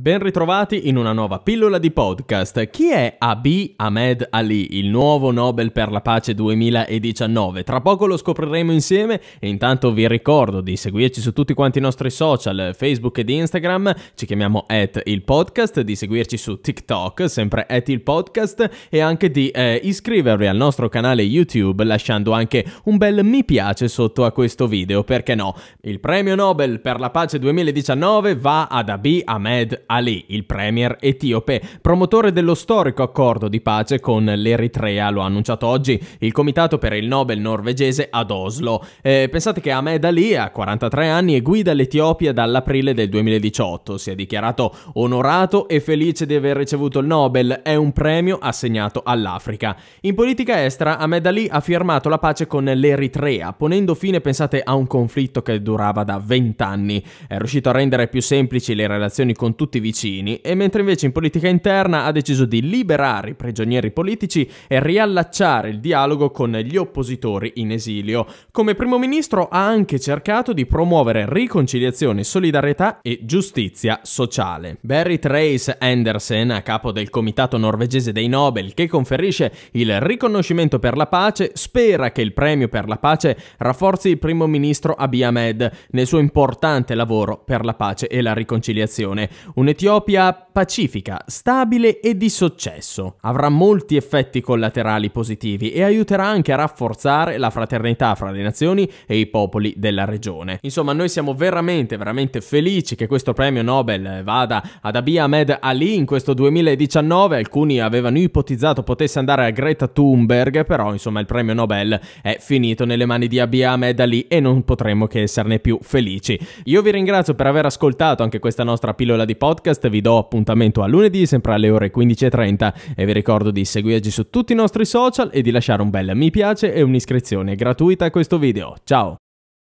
Ben ritrovati in una nuova pillola di podcast. Chi è Abi Ahmed Ali, il nuovo Nobel per la pace 2019? Tra poco lo scopriremo insieme e intanto vi ricordo di seguirci su tutti quanti i nostri social, Facebook ed Instagram, ci chiamiamo at il podcast, di seguirci su TikTok, sempre at il podcast e anche di eh, iscrivervi al nostro canale YouTube lasciando anche un bel mi piace sotto a questo video, perché no? Il premio Nobel per la pace 2019 va ad Abi Ahmed Ali. Ali, il premier etiope, promotore dello storico accordo di pace con l'Eritrea, lo ha annunciato oggi il Comitato per il Nobel norvegese ad Oslo. Eh, pensate che Ahmed Ali ha 43 anni e guida l'Etiopia dall'aprile del 2018. Si è dichiarato onorato e felice di aver ricevuto il Nobel. È un premio assegnato all'Africa. In politica estera, Ahmed Ali ha firmato la pace con l'Eritrea, ponendo fine, pensate, a un conflitto che durava da 20 anni. È riuscito a rendere più semplici le relazioni con tutti tutti vicini, e mentre invece in politica interna ha deciso di liberare i prigionieri politici e riallacciare il dialogo con gli oppositori in esilio. Come primo ministro ha anche cercato di promuovere riconciliazione, solidarietà e giustizia sociale. Barry Trace Andersen, a capo del Comitato norvegese dei Nobel che conferisce il riconoscimento per la pace, spera che il premio per la pace rafforzi il primo ministro Abiy Ahmed nel suo importante lavoro per la pace e la riconciliazione. Un'Etiopia pacifica, stabile e di successo. Avrà molti effetti collaterali positivi e aiuterà anche a rafforzare la fraternità fra le nazioni e i popoli della regione. Insomma, noi siamo veramente, veramente felici che questo premio Nobel vada ad Abiy Ahmed Ali in questo 2019. Alcuni avevano ipotizzato potesse andare a Greta Thunberg, però insomma il premio Nobel è finito nelle mani di Abiy Ahmed Ali e non potremmo che esserne più felici. Io vi ringrazio per aver ascoltato anche questa nostra pillola di podcast, vi do appunto appuntamento a lunedì, sempre alle ore 15.30 e vi ricordo di seguirci su tutti i nostri social e di lasciare un bel mi piace e un'iscrizione gratuita a questo video. Ciao!